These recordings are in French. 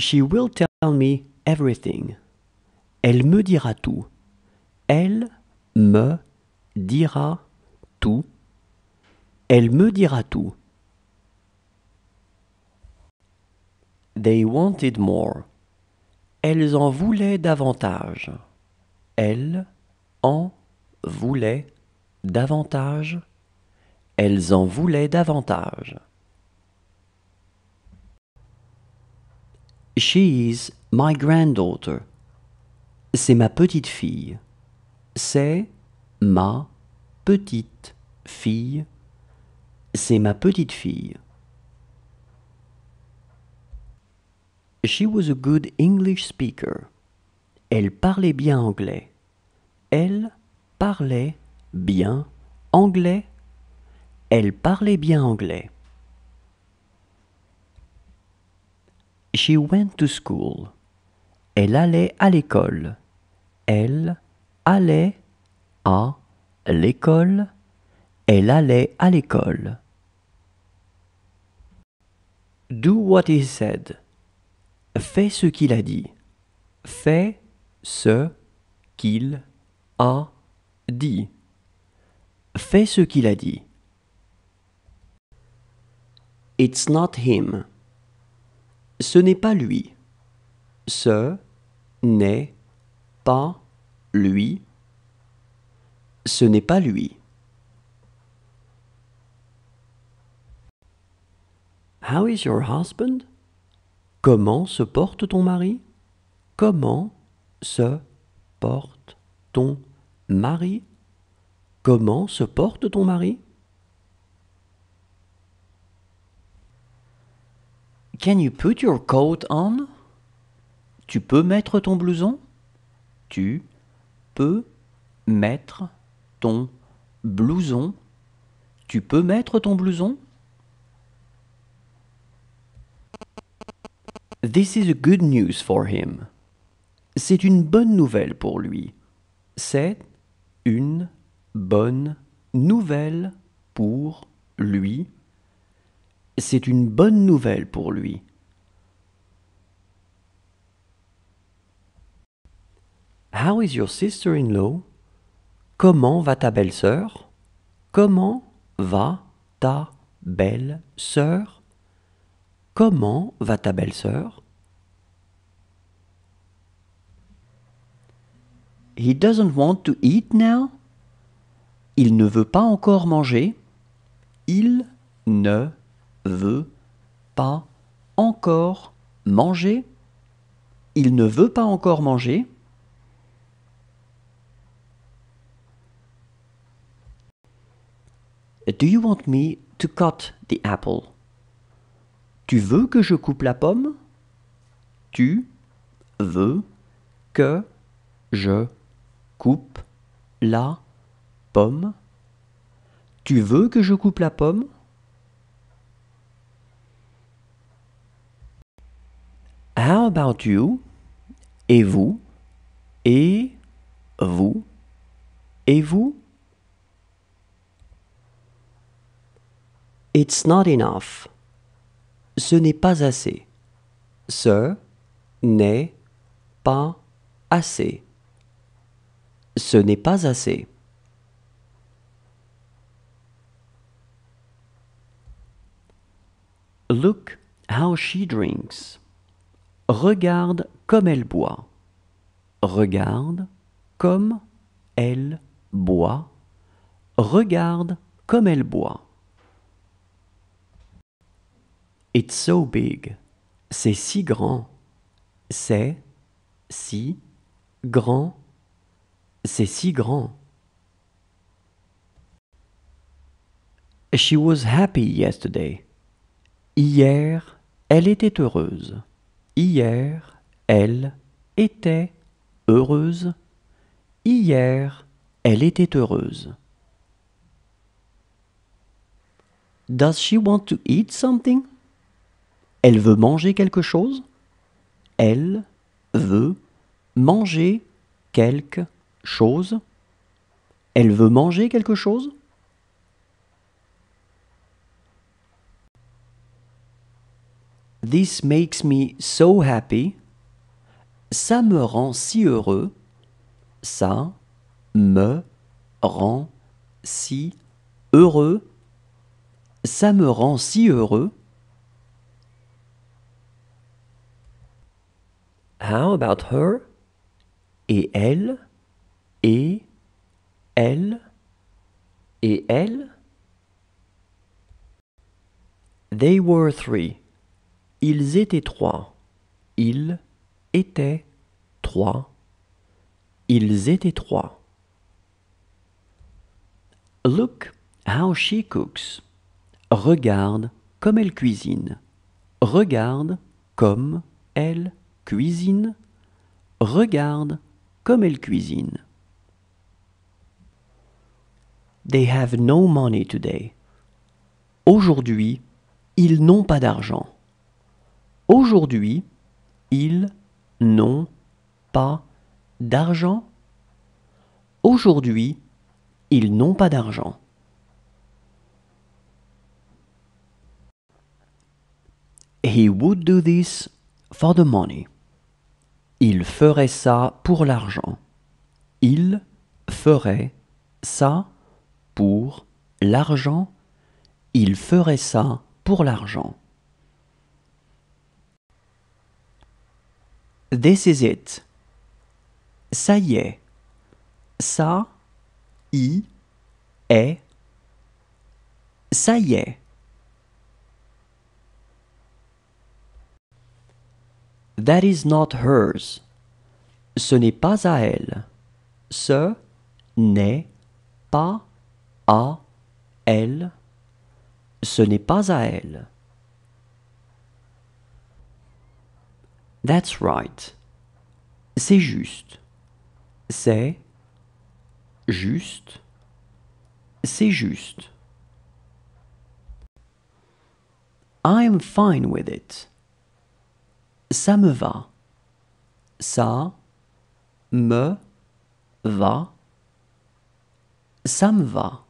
She will tell me everything. Elle me dira tout. Elle me dira tout. Elle me dira tout. They wanted more. Elles en voulaient davantage. Elles en voulaient davantage. Elles en voulaient davantage. She is my granddaughter. C'est ma petite fille. C'est ma petite fille. C'est ma petite fille. She was a good English speaker. Elle parlait bien anglais. Elle parlait bien anglais. Elle parlait bien anglais. She went to school. Elle allait à l'école. Elle allait à l'école. Elle allait à l'école. Do what he said. Fais ce qu'il a dit. Fais ce qu'il a dit. Fais ce qu'il a dit. It's not him. Ce n'est pas lui. Ce n'est pas lui. Ce n'est pas lui. How is your husband? Comment se porte ton mari? Comment se porte ton mari? Comment se porte ton mari? Can you put your coat on? Tu peux mettre ton blouson? Tu peux mettre ton blouson? Tu peux mettre ton blouson? This is good news for him. C'est une bonne nouvelle pour lui. C'est une bonne nouvelle pour lui c'est une bonne nouvelle pour lui. How is your sister-in-law? Comment va ta belle-sœur? Comment va ta belle-sœur? Comment va ta belle-sœur? He doesn't want to eat now. Il ne veut pas encore manger. Il ne veut pas encore manger. Il ne veut pas encore manger. Do you want me to cut the apple? Tu veux que je coupe la pomme? Tu veux que je coupe la pomme? Tu veux que je coupe la pomme? How about you? Et vous? Et vous? Et vous? It's not enough. Ce n'est pas assez. Ce n'est pas assez. Ce n'est pas assez. Look how she drinks. Regarde comme elle boit. Regarde comme elle boit. Regarde comme elle boit. It's so big. C'est si grand. C'est si grand. C'est si grand. She was happy yesterday. Hier, elle était heureuse. Hier, elle était heureuse. Hier, elle était heureuse. Does she want to eat something? Elle veut manger quelque chose? Elle veut manger quelque chose? Elle veut manger quelque chose? This makes me so happy. Ça me rend si heureux. Ça me rend si heureux. Ça me rend si heureux. How about her? Et elle? Et elle? Et elle? They were three. Ils étaient trois. Ils étaient trois. Ils étaient trois. Look how she cooks. Regarde comme elle cuisine. Regarde comme elle cuisine. Regarde comme elle cuisine. They have no money today. Aujourd'hui, ils n'ont pas d'argent. Aujourd'hui, ils n'ont pas d'argent. Aujourd'hui, ils n'ont pas d'argent. He would do this for the money. Il ferait ça pour l'argent. Il ferait ça pour l'argent. Il ferait ça pour l'argent. This is it. Ça y est. Ça y est. Ça y est. That is not hers. Ce n'est pas à elle. Ce n'est pas à elle. Ce n'est pas à elle. That's right. C'est juste. C'est juste. C'est juste. I'm fine with it. Ça me va. Ça me va. Ça me va.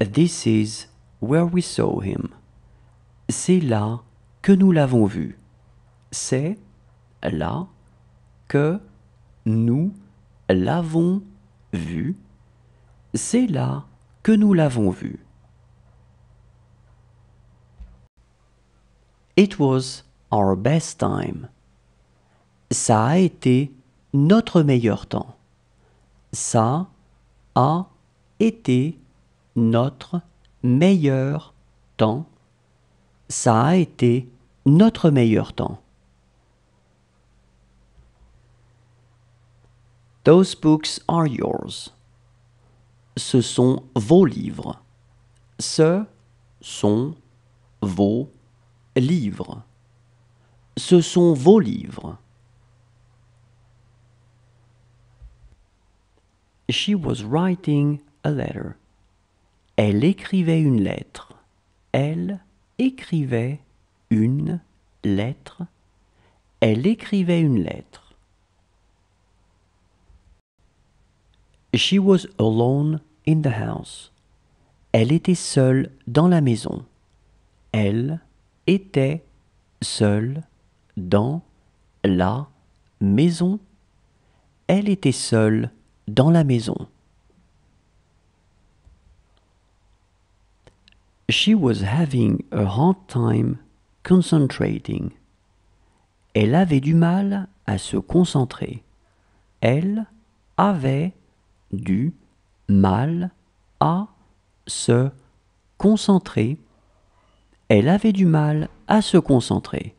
This is Where we saw him. C'est là que nous l'avons vu. C'est là que nous l'avons vu. C'est là que nous l'avons vu. It was our best time. Ça a été notre meilleur temps. Ça a été notre temps meilleur temps. Ça a été notre meilleur temps. Those books are yours. Ce sont vos livres. Ce sont vos livres. Ce sont vos livres. She was writing a letter. Elle écrivait une lettre. Elle écrivait une lettre. Elle écrivait une lettre. She was alone in the house. Elle était seule dans la maison. Elle était seule dans la maison. Elle était seule dans la maison. She was having a hard time concentrating. Elle avait du mal à se concentrer. Elle avait du mal à se concentrer. Elle avait du mal à se concentrer.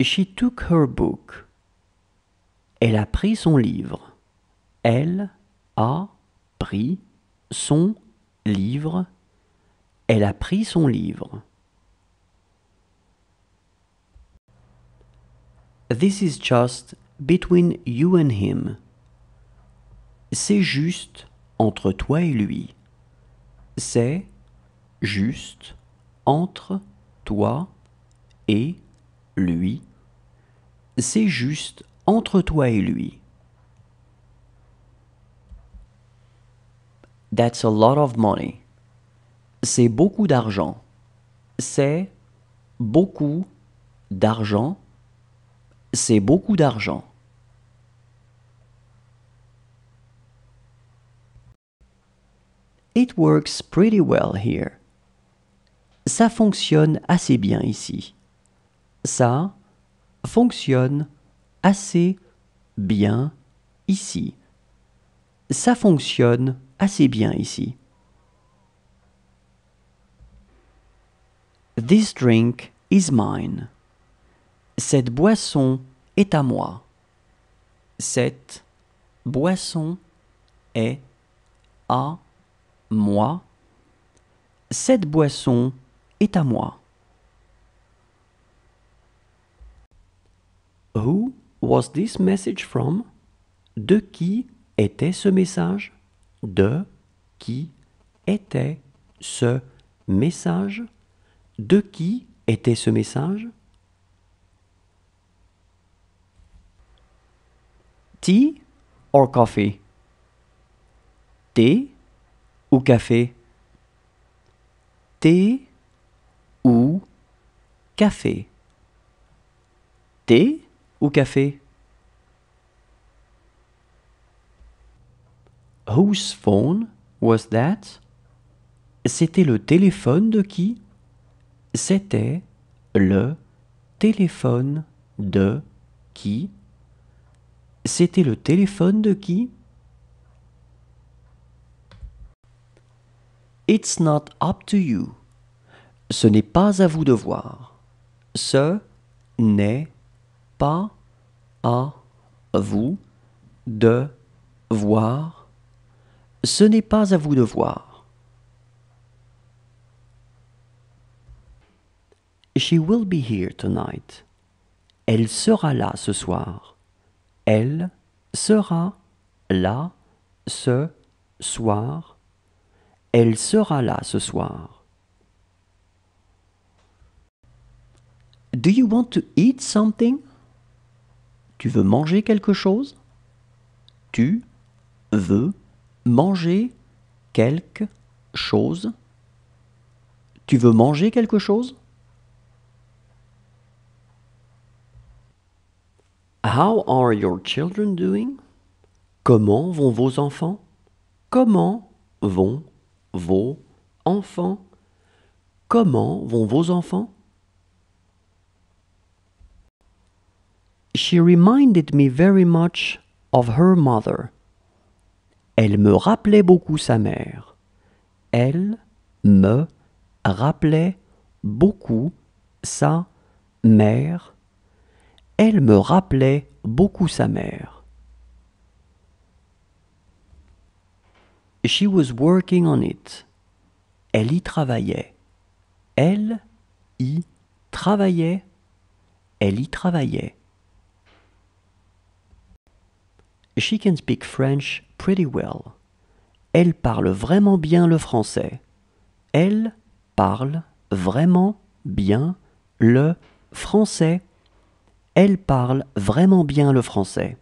She took her book. Elle a pris son livre. Elle a pris son livre. Elle a pris son livre. This is just between you and him. C'est juste entre toi et lui. C'est juste entre toi et lui. C'est juste entre toi et lui. That's a lot of money. C'est beaucoup d'argent. C'est beaucoup d'argent. C'est beaucoup d'argent. It works pretty well here. Ça fonctionne assez bien ici. Ça fonctionne assez bien ici. Ça fonctionne assez bien ici. This drink is mine. Cette boisson est à moi. Cette boisson est à moi. Cette boisson est à moi. Who was this message from? De qui était ce message? de qui était ce message De qui était ce message Tea or coffee Thé ou café Thé ou café Thé ou café Whose phone was that? C'était le téléphone de qui? C'était le téléphone de qui? C'était le téléphone de qui? It's not up to you. Ce n'est pas à vous de voir. Ce n'est pas à vous de voir ce n'est pas à vous de voir. She will be here tonight. Elle sera là ce soir. Elle sera là ce soir. Elle sera là ce soir. Do you want to eat something? Tu veux manger quelque chose? Tu veux manger quelque chose Tu veux manger quelque chose How are your children doing Comment vont vos enfants Comment vont vos enfants Comment vont vos enfants She reminded me very much of her mother. Elle me rappelait beaucoup sa mère. Elle me rappelait beaucoup sa mère. Elle me rappelait beaucoup sa mère. She was working on it. Elle y travaillait. Elle y travaillait. Elle y travaillait. She can speak French pretty well. Elle parle vraiment bien le français. Elle parle vraiment bien le français. Elle parle vraiment bien le français.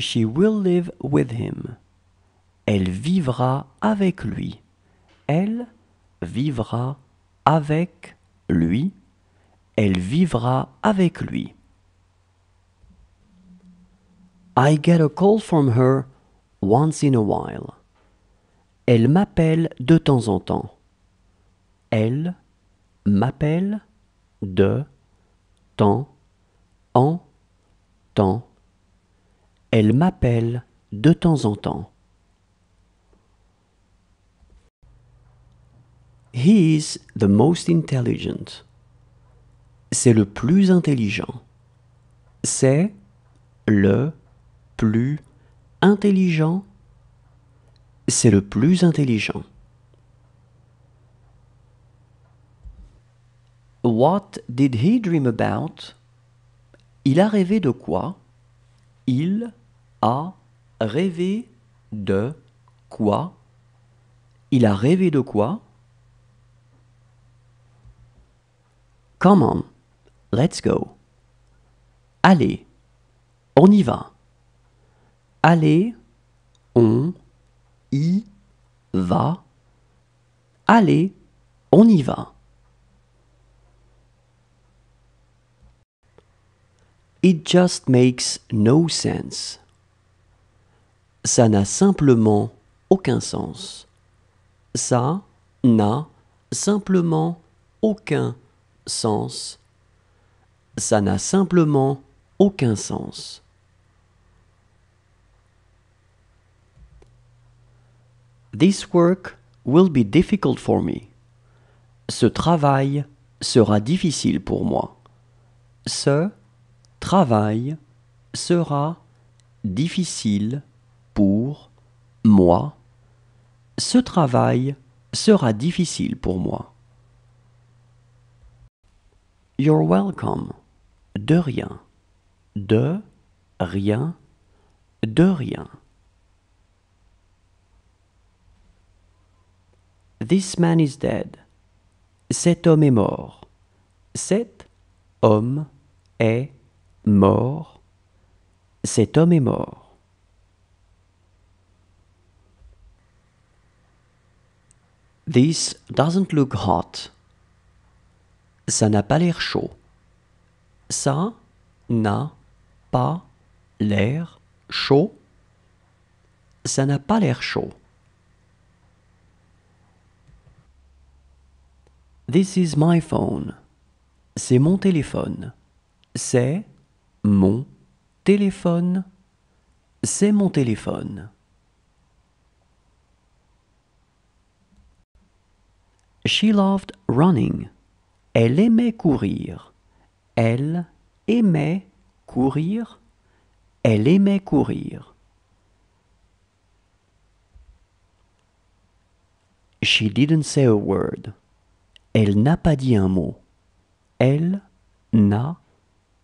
She will live with him. Elle vivra avec lui. Elle vivra avec lui. Elle vivra avec lui. I get a call from her once in a while. Elle m'appelle de temps en temps. Elle m'appelle de temps en temps. Elle m'appelle de temps en temps. He is the most intelligent. C'est le plus intelligent. C'est le plus intelligent, c'est le plus intelligent. What did he dream about? Il a rêvé de quoi? Il a rêvé de quoi? Il a rêvé de quoi? Come on, let's go. Allez, on y va aller, on, y, va, allez, on y va. It just makes no sense. Ça n'a simplement aucun sens. Ça n'a simplement aucun sens. Ça n'a simplement aucun sens. This work will be difficult for me. Ce travail sera difficile pour moi. Ce travail sera difficile pour moi. Ce travail sera difficile pour moi. You're welcome. De rien. De rien. De rien. This man is dead. Cet homme est mort. Cet homme est mort. Cet homme est mort. This doesn't look hot. Ça n'a pas l'air chaud. Ça n'a pas l'air chaud. Ça n'a pas l'air chaud. This is my phone. C'est mon téléphone. C'est mon téléphone. C'est mon téléphone. She loved running. Elle aimait courir. Elle aimait courir. Elle aimait courir. She didn't say a word. Elle n'a pas dit un mot. Elle n'a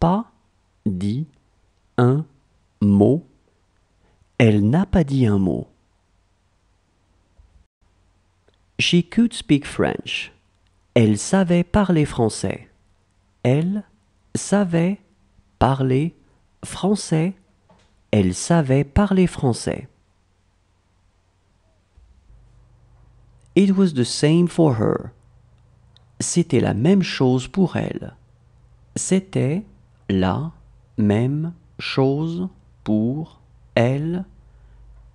pas dit un mot. Elle n'a pas dit un mot. She could speak French. Elle savait parler français. Elle savait parler français. Elle savait parler français. It was the same for her c'était la même chose pour elle. C'était la même chose pour elle.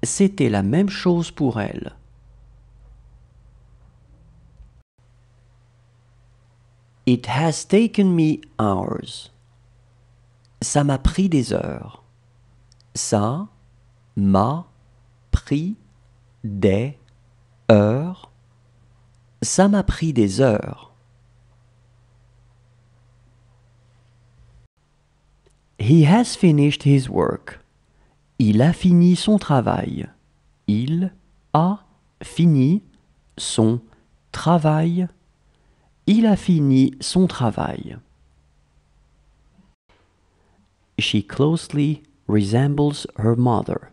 C'était la même chose pour elle. It has taken me hours. Ça m'a pris des heures. Ça m'a pris des heures. Ça m'a pris des heures. He has finished his work. Il a fini son travail. Il a fini son travail. Il a fini son travail. She closely resembles her mother.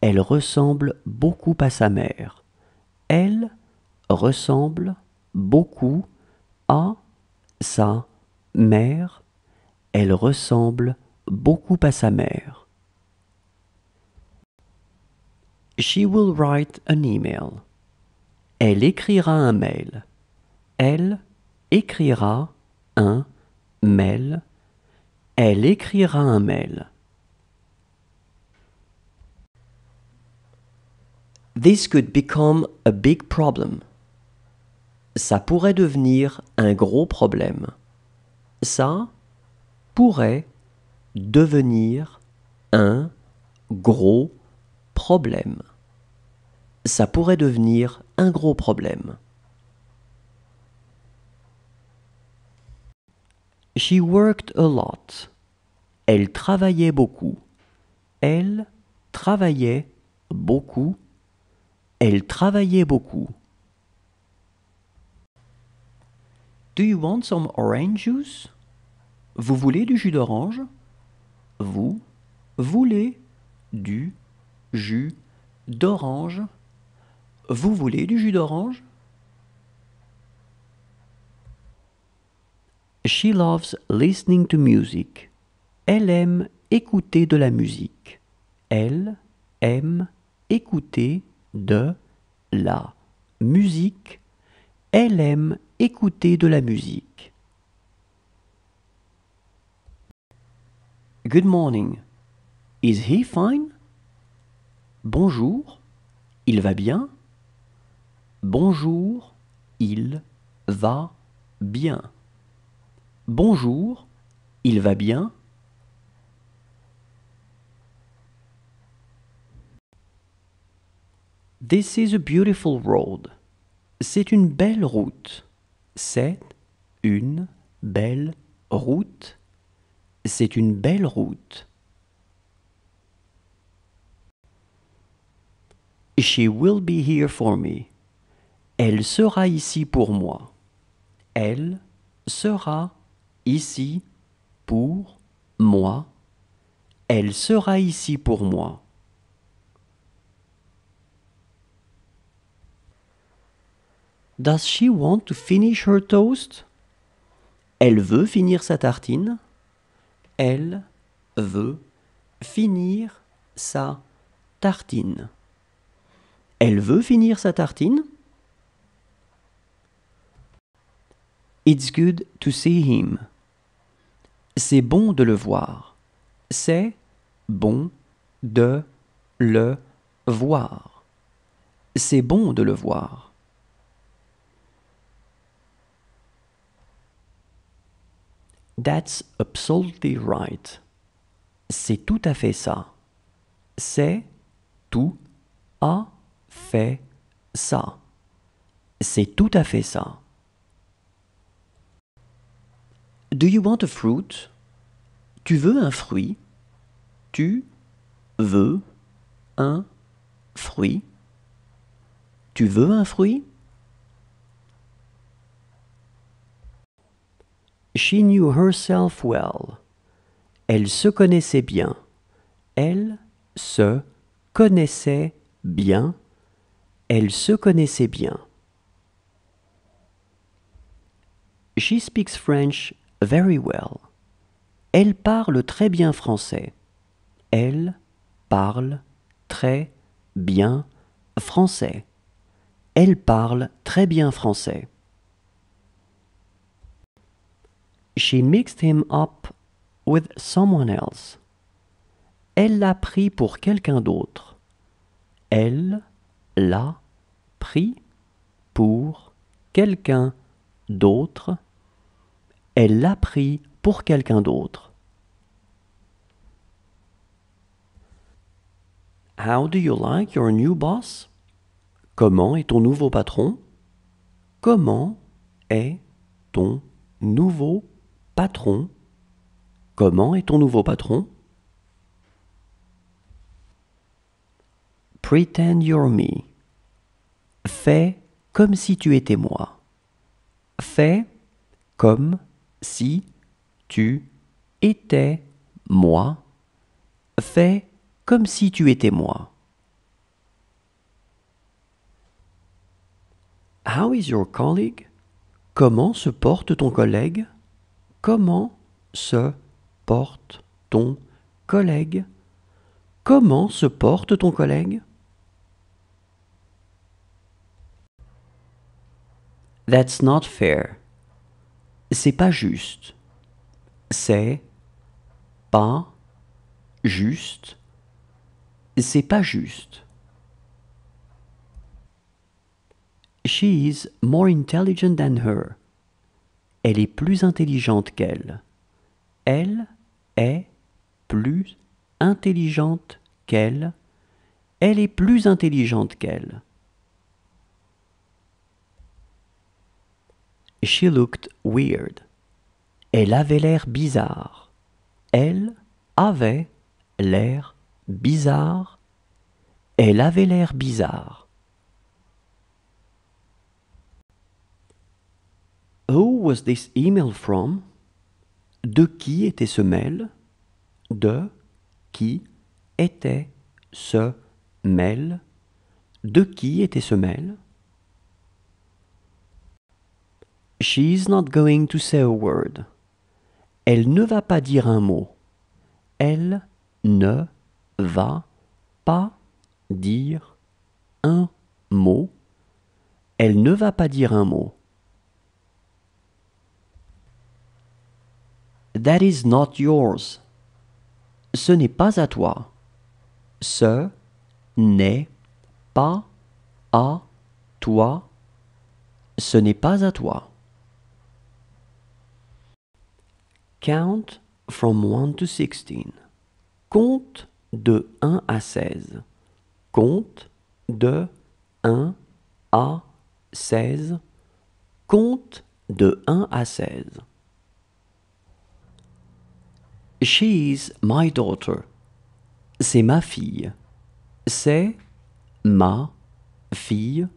Elle ressemble beaucoup à sa mère. Elle ressemble beaucoup à sa mère. Elle ressemble beaucoup à sa mère. She will write an email. Elle écrira un mail. Elle écrira un mail. Elle écrira un mail. This could become a big problem. Ça pourrait devenir un gros problème. Ça pourrait devenir un gros problème. Ça pourrait devenir un gros problème. She worked a lot. Elle travaillait beaucoup. Elle travaillait beaucoup. Elle travaillait beaucoup. Do you want some orange juice? Vous voulez du jus d'orange Vous voulez du jus d'orange Vous voulez du jus d'orange She loves listening to music. Elle aime écouter de la musique. Elle aime écouter de la musique. Elle aime écouter de la musique. Good morning. Is he fine? Bonjour. Il va bien? Bonjour. Il va bien. Bonjour. Il va bien? This is a beautiful road. C'est une belle route. C'est une belle route. C'est une belle route. She will be here for me. Elle sera ici pour moi. Elle sera ici pour moi. Elle sera ici pour moi. Does she want to finish her toast? Elle veut finir sa tartine. Elle veut finir sa tartine. Elle veut finir sa tartine. It's good to see him. C'est bon de le voir. C'est bon de le voir. C'est bon de le voir. That's absolutely right. C'est tout à fait ça. C'est tout à fait ça. C'est tout à fait ça. Do you want a fruit? Tu veux un fruit? Tu veux un fruit? Tu veux un fruit? She knew herself well. Elle se connaissait bien. Elle se connaissait bien. Elle se connaissait bien. She speaks French very well. Elle parle très bien français. Elle parle très bien français. Elle parle très bien français. She mixed him up with someone else. Elle l'a pris pour quelqu'un d'autre. Elle l'a pris pour quelqu'un d'autre. Elle l'a pris pour quelqu'un d'autre. How do you like your new boss? Comment est ton nouveau patron? Comment est ton nouveau patron? patron. Comment est ton nouveau patron Pretend you're me. Fais comme si tu étais moi. Fais comme si tu étais moi. Fais comme si tu étais moi. How is your colleague? Comment se porte ton collègue? Comment se porte ton collègue Comment se porte ton collègue That's not fair. C'est pas juste. C'est pas juste. C'est pas juste. She is more intelligent than her elle est plus intelligente qu'elle. Elle est plus intelligente qu'elle. Elle est plus intelligente qu'elle. She looked weird. Elle avait l'air bizarre. Elle avait l'air bizarre. Elle avait l'air bizarre. Who was this email from? De qui était ce mail? De qui était ce mail? De qui était ce mail? She's not going to say a word. Elle ne va pas dire un mot. Elle ne va pas dire un mot. Elle ne va pas dire un mot. That is not yours. Ce n'est pas à toi. Ce n'est pas à toi. Ce n'est pas à toi. Count from 1 to 16. Compte de 1 à 16. Compte de 1 à 16. Compte de 1 à 16. She's my daughter. C'est ma fille. C'est ma fille.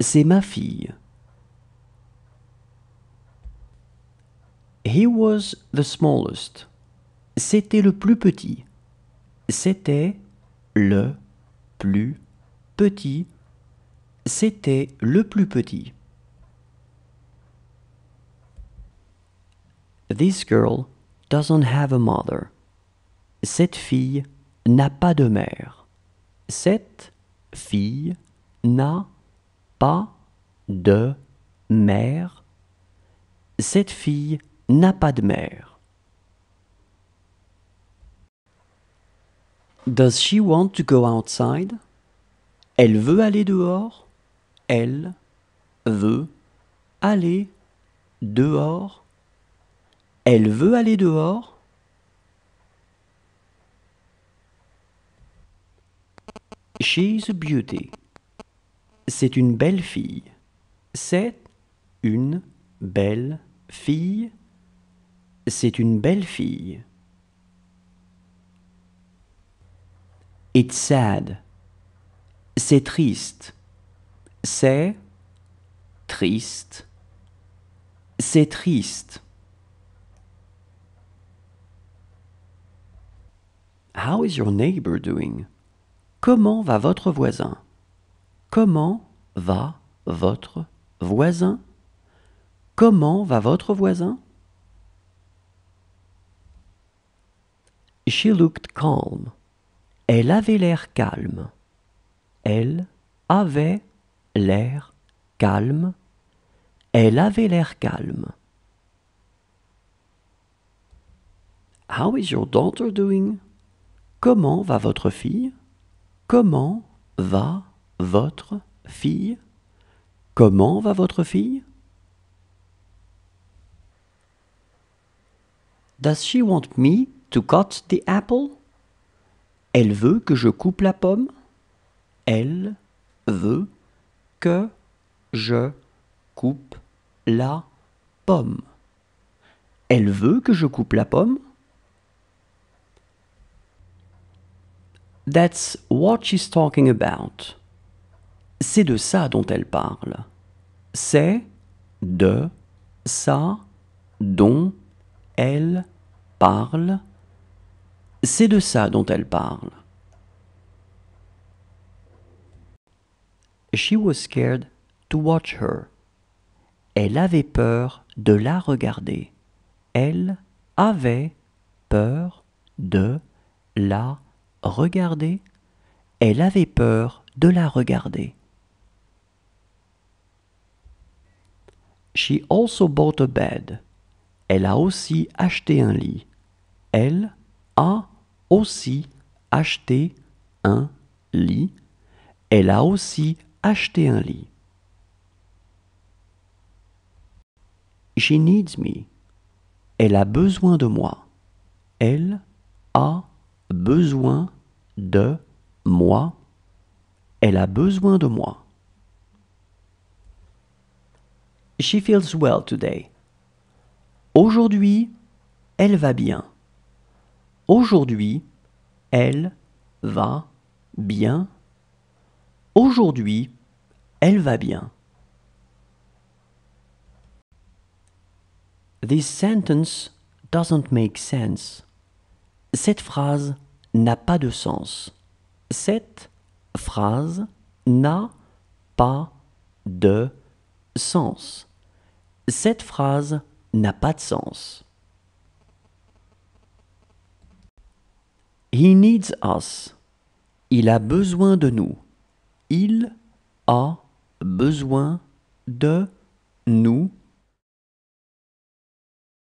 C'est ma fille. He was the smallest. C'était le plus petit. C'était le plus petit. C'était le plus petit. This girl doesn't have a mother. Cette fille n'a pas de mère. Cette fille n'a pas de mère. Cette fille n'a pas de mère. Does she want to go outside? Elle veut aller dehors. Elle veut aller dehors. Elle veut aller dehors She's a beauty. C'est une belle fille. C'est une belle fille. C'est une belle fille. It's sad. C'est triste. C'est triste. C'est triste. How is your neighbor doing? Comment va votre voisin? Comment va votre voisin? Comment va votre voisin? She looked calm. Elle avait l'air calme. Elle avait l'air calme. Elle avait l'air calme. How is your daughter doing? Comment va votre fille Comment va votre fille Comment va votre fille Does she want me to cut the apple Elle veut que je coupe la pomme Elle veut que je coupe la pomme. Elle veut que je coupe la pomme That's what she's talking about. C'est de ça dont elle parle. C'est de ça dont elle parle. C'est de ça dont elle parle. She was scared to watch her. Elle avait peur de la regarder. Elle avait peur de la regarder regarder, elle avait peur de la regarder. She also bought a bed. Elle a aussi acheté un lit. Elle a aussi acheté un lit. Elle a aussi acheté un lit. She needs me. Elle a besoin de moi. Elle a besoin de moi. Elle a besoin de moi. She feels well today. Aujourd'hui, elle va bien. Aujourd'hui, elle va bien. Aujourd'hui, elle va bien. This sentence doesn't make sense. Cette phrase n'a pas de sens. Cette phrase n'a pas de sens. Cette phrase n'a pas de sens. He needs us. Il a besoin de nous. Il a besoin de nous